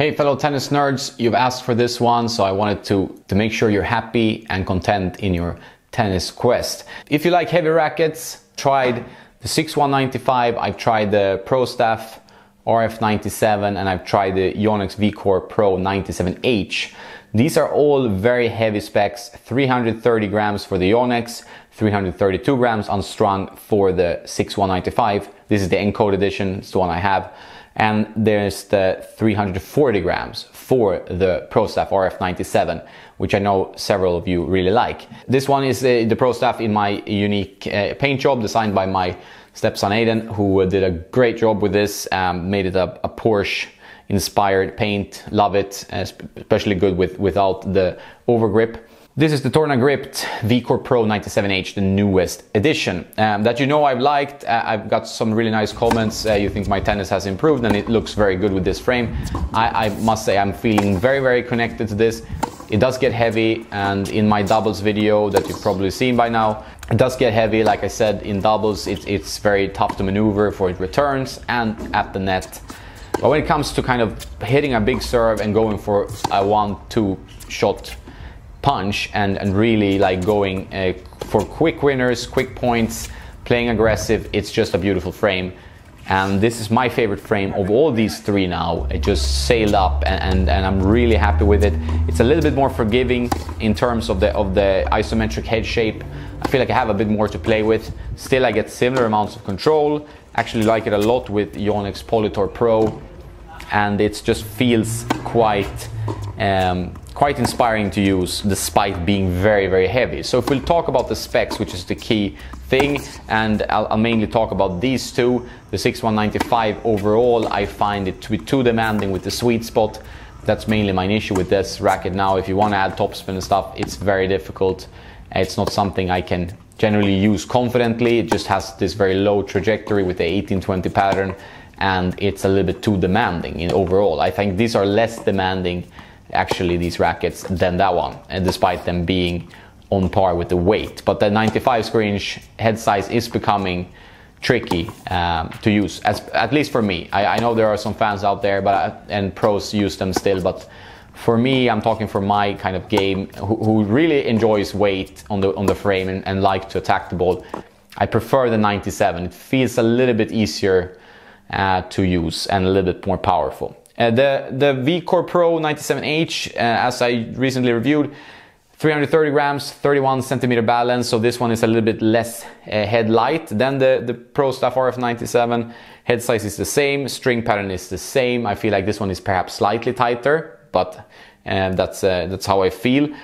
Hey fellow tennis nerds, you've asked for this one, so I wanted to, to make sure you're happy and content in your tennis quest. If you like heavy rackets, tried the 6195, I've tried the Pro Staff RF97 and I've tried the Yonex VCore Pro 97H. These are all very heavy specs, 330 grams for the Yonex, 332 grams unstrung for the 6195. This is the encode edition, it's the one I have and there's the 340 grams for the ProStaff RF97, which I know several of you really like. This one is uh, the ProStaff in my unique uh, paint job designed by my stepson Aiden, who did a great job with this, um, made it a, a Porsche inspired paint, love it, uh, especially good with without the overgrip. This is the Torna Gripped VCore Pro 97H, the newest edition um, that you know I've liked. Uh, I've got some really nice comments. Uh, you think my tennis has improved and it looks very good with this frame. I, I must say I'm feeling very, very connected to this. It does get heavy and in my doubles video that you've probably seen by now, it does get heavy. Like I said, in doubles, it, it's very tough to maneuver for returns and at the net. But when it comes to kind of hitting a big serve and going for a one, two shot punch and, and really like going uh, for quick winners, quick points, playing aggressive. It's just a beautiful frame. And this is my favorite frame of all these three now. It just sailed up and, and, and I'm really happy with it. It's a little bit more forgiving in terms of the, of the isometric head shape. I feel like I have a bit more to play with. Still, I get similar amounts of control. Actually like it a lot with Yonex Politor Pro. And it just feels quite um, quite inspiring to use despite being very, very heavy. So if we'll talk about the specs, which is the key thing, and I'll, I'll mainly talk about these two, the 6195 overall, I find it to be too demanding with the sweet spot. That's mainly my issue with this racket now. If you want to add topspin and stuff, it's very difficult. It's not something I can generally use confidently. It just has this very low trajectory with the 1820 pattern and it's a little bit too demanding in overall. I think these are less demanding actually these rackets than that one, and despite them being on par with the weight. But the 95 square inch head size is becoming tricky um, to use, as, at least for me. I, I, know there are some fans out there, but uh, and pros use them still, but for me, I'm talking for my kind of game, who, who really enjoys weight on the on the frame and, and like to attack the ball. I prefer the 97. It feels a little bit easier uh, to use and a little bit more powerful. Uh, the the VCore Pro 97H, uh, as I recently reviewed, 330 grams, 31 centimeter balance, so this one is a little bit less uh, head light than the, the Pro Staff RF97. Head size is the same, string pattern is the same. I feel like this one is perhaps slightly tighter, but uh, that's, uh, that's how I feel.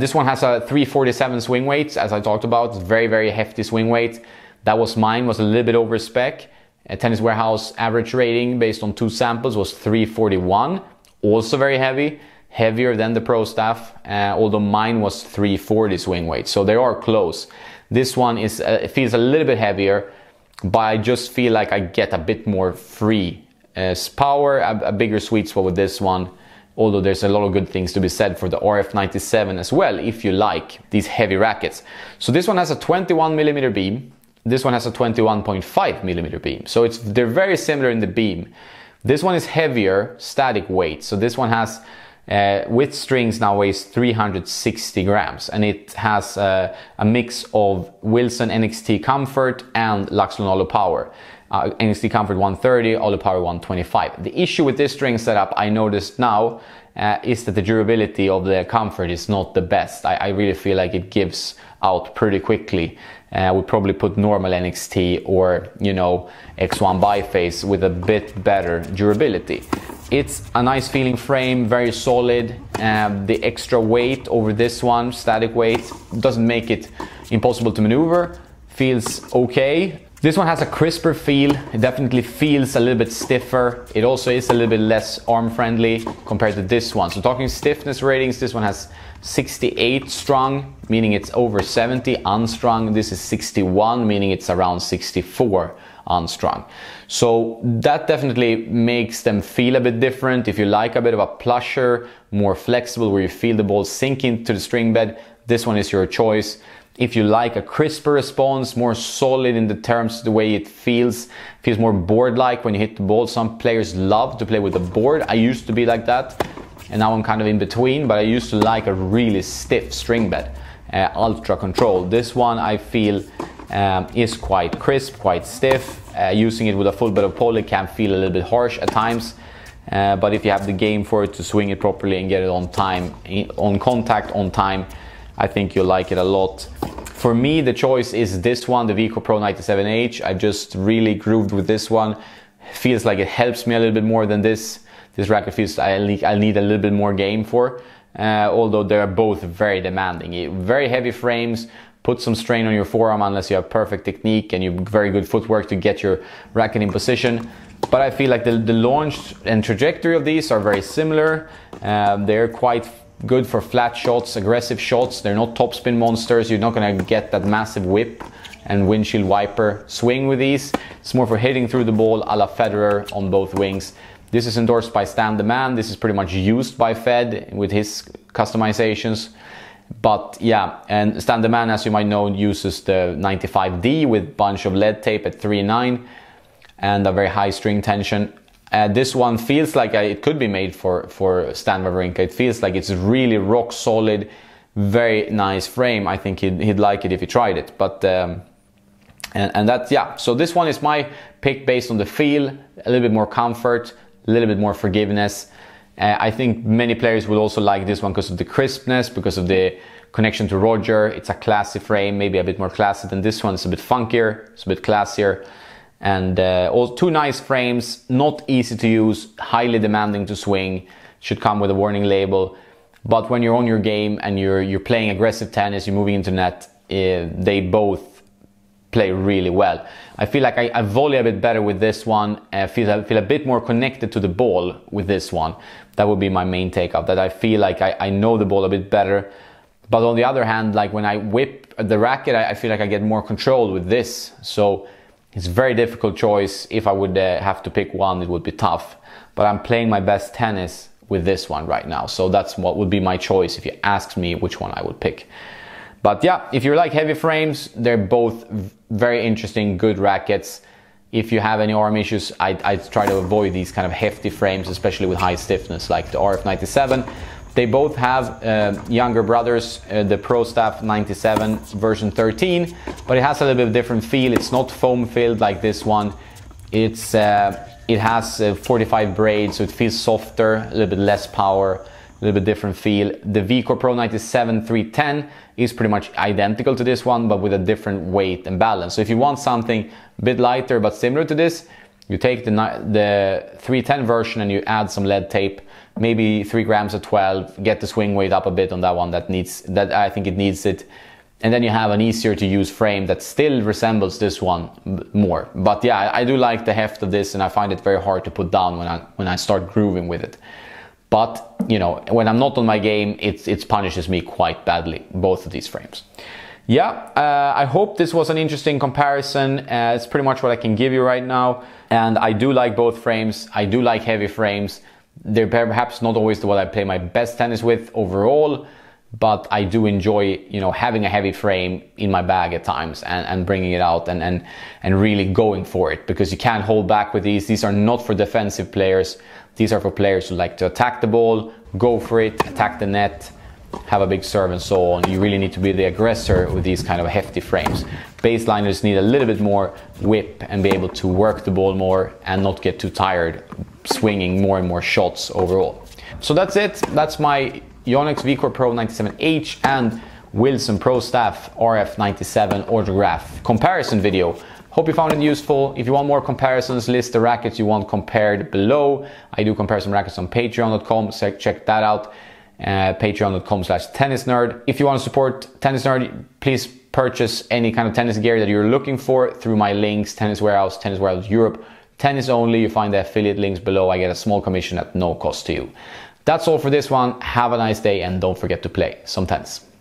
this one has a 347 swing weight, as I talked about, very, very hefty swing weight. That was mine, was a little bit over spec. A tennis Warehouse average rating based on two samples was 341, also very heavy, heavier than the pro staff, uh, although mine was 340 swing weight, so they are close. This one is uh, feels a little bit heavier, but I just feel like I get a bit more free uh, power, a, a bigger sweet spot with this one although there's a lot of good things to be said for the RF97 as well, if you like these heavy rackets. So this one has a 21 millimeter beam, this one has a 21.5 millimeter beam. So it's, they're very similar in the beam. This one is heavier static weight. So this one has, uh, with strings now weighs 360 grams and it has uh, a mix of Wilson NXT Comfort and Luxlon Olo Power. Uh, NXT Comfort 130, Olo Power 125. The issue with this string setup I noticed now uh, is that the durability of the comfort is not the best. I, I, really feel like it gives out pretty quickly uh, we probably put normal NXT or you know X1 biface with a bit better durability. It's a nice feeling frame, very solid. Um, the extra weight over this one, static weight, doesn't make it impossible to maneuver. Feels okay. This one has a crisper feel. It definitely feels a little bit stiffer. It also is a little bit less arm friendly compared to this one. So talking stiffness ratings, this one has 68 strung, meaning it's over 70 unstrung. This is 61, meaning it's around 64 unstrung. So that definitely makes them feel a bit different. If you like a bit of a plusher, more flexible, where you feel the ball sink into the string bed, this one is your choice if you like a crisper response, more solid in the terms the way it feels, feels more board-like when you hit the ball. Some players love to play with the board. I used to be like that, and now I'm kind of in between. But I used to like a really stiff string bed, uh, ultra control. This one I feel um, is quite crisp, quite stiff. Uh, using it with a full bit of poly can feel a little bit harsh at times. Uh, but if you have the game for it to swing it properly and get it on time, on contact, on time, I think you'll like it a lot. For me, the choice is this one, the Vico Pro 97H. I just really grooved with this one. Feels like it helps me a little bit more than this. This racket feels I need, I need a little bit more game for. Uh, although they're both very demanding. Very heavy frames, put some strain on your forearm unless you have perfect technique and you have very good footwork to get your racket in position. But I feel like the, the launch and trajectory of these are very similar. Um, they're quite good for flat shots, aggressive shots. They're not topspin monsters. You're not gonna get that massive whip and windshield wiper swing with these. It's more for hitting through the ball a la Federer on both wings. This is endorsed by Stan the Man. This is pretty much used by Fed with his customizations. But yeah, and Stan the Man, as you might know, uses the 95D with bunch of lead tape at 3.9 and a very high string tension. Uh, this one feels like I, uh, it could be made for, for Stan Wawrinka. It feels like it's really rock solid, very nice frame. I think he'd, he'd like it if he tried it. But um, and, and that's, yeah. So this one is my pick based on the feel, a little bit more comfort, a little bit more forgiveness. Uh, I think many players will also like this one because of the crispness, because of the connection to Roger. It's a classy frame, maybe a bit more classy than this one. It's a bit funkier, it's a bit classier and uh, all two nice frames, not easy to use, highly demanding to swing, should come with a warning label. But when you're on your game and you're you're playing aggressive tennis, you're moving into net, uh, they both play really well. I feel like I, I volley a bit better with this one. I feel I feel a bit more connected to the ball with this one. That would be my main take up. That I feel like I, I know the ball a bit better. But on the other hand, like when I whip the racket, I, I feel like I get more control with this. So it's a very difficult choice. If I would uh, have to pick one, it would be tough. But I'm playing my best tennis with this one right now. So that's what would be my choice if you asked me which one I would pick. But yeah, if you like heavy frames, they're both very interesting, good rackets. If you have any arm issues, I, I try to avoid these kind of hefty frames, especially with high stiffness like the RF97. They both have uh, younger brothers, uh, the Pro Staff 97 version 13, but it has a little bit different feel. It's not foam filled like this one. It's uh, it has uh, 45 braids, so it feels softer, a little bit less power, a little bit different feel. The Vcore Pro 97 310 is pretty much identical to this one, but with a different weight and balance. So if you want something a bit lighter but similar to this, you take the the 310 version and you add some lead tape maybe three grams or 12, get the swing weight up a bit on that one that needs, that I think it needs it. And then you have an easier to use frame that still resembles this one more. But yeah, I do like the heft of this and I find it very hard to put down when I, when I start grooving with it. But, you know, when I'm not on my game, it, it punishes me quite badly, both of these frames yeah, uh, I hope this was an interesting comparison. Uh, it's pretty much what I can give you right now. And I do like both frames. I do like heavy frames. They're perhaps not always what I play my best tennis with overall, but I do enjoy, you know, having a heavy frame in my bag at times and, and bringing it out and, and, and really going for it because you can't hold back with these. These are not for defensive players. These are for players who like to attack the ball, go for it, attack the net, have a big serve and so on. You really need to be the aggressor with these kind of hefty frames. Baseliners need a little bit more whip and be able to work the ball more and not get too tired swinging more and more shots overall. So that's it. That's my Yonex Vcore Pro 97H and Wilson Pro Staff RF97 autograph comparison video. Hope you found it useful. If you want more comparisons, list the rackets you want compared below. I do compare some rackets on patreon.com, so check that out uh, patreon.com slash tennis nerd. If you want to support Tennis Nerd, please purchase any kind of tennis gear that you're looking for through my links, Tennis Warehouse, Tennis Warehouse Europe, Tennis Only. You find the affiliate links below. I get a small commission at no cost to you. That's all for this one. Have a nice day and don't forget to play some tennis.